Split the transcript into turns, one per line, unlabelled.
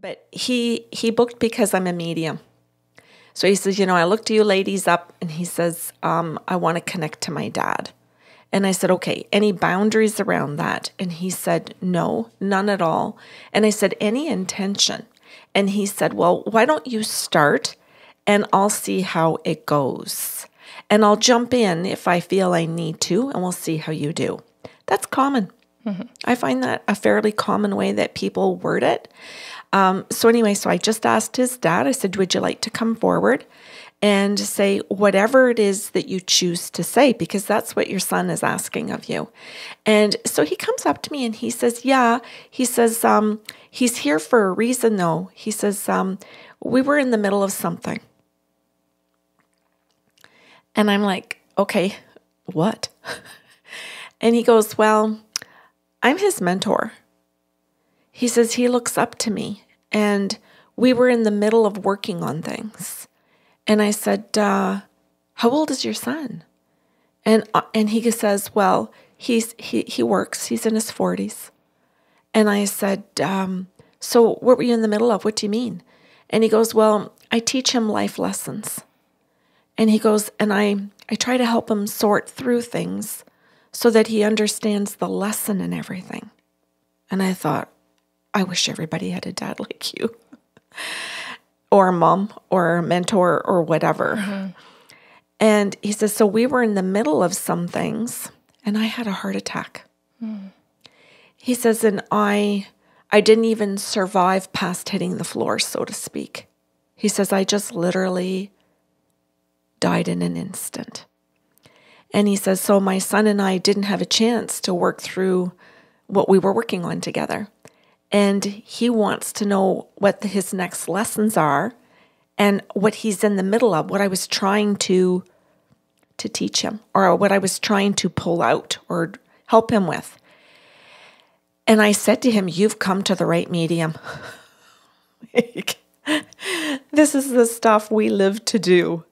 But he he booked because I'm a medium. So he says, you know, I looked you ladies up, and he says, um, I want to connect to my dad. And I said, okay, any boundaries around that? And he said, no, none at all. And I said, any intention? And he said, well, why don't you start and I'll see how it goes. And I'll jump in if I feel I need to, and we'll see how you do. That's common. Mm-hmm. I find that a fairly common way that people word it. Um, so, anyway, so I just asked his dad, I said, Would you like to come forward and say whatever it is that you choose to say? Because that's what your son is asking of you. And so he comes up to me and he says, Yeah. He says, um, He's here for a reason, though. He says, um, We were in the middle of something. And I'm like, Okay, what? and he goes, Well, I'm his mentor. He says he looks up to me. And we were in the middle of working on things. And I said, uh, How old is your son? And, uh, and he says, Well, he's, he, he works, he's in his 40s. And I said, um, So what were you in the middle of? What do you mean? And he goes, Well, I teach him life lessons. And he goes, And I, I try to help him sort through things so that he understands the lesson and everything. And I thought, I wish everybody had a dad like you, or a mom, or a mentor, or whatever. Mm-hmm. And he says, So we were in the middle of some things, and I had a heart attack. Mm. He says, And I. I didn't even survive past hitting the floor, so to speak. He says, I just literally died in an instant. And he says, So my son and I didn't have a chance to work through what we were working on together. And he wants to know what the, his next lessons are and what he's in the middle of, what I was trying to to teach him or what I was trying to pull out or help him with. And I said to him, You've come to the right medium. this is the stuff we live to do.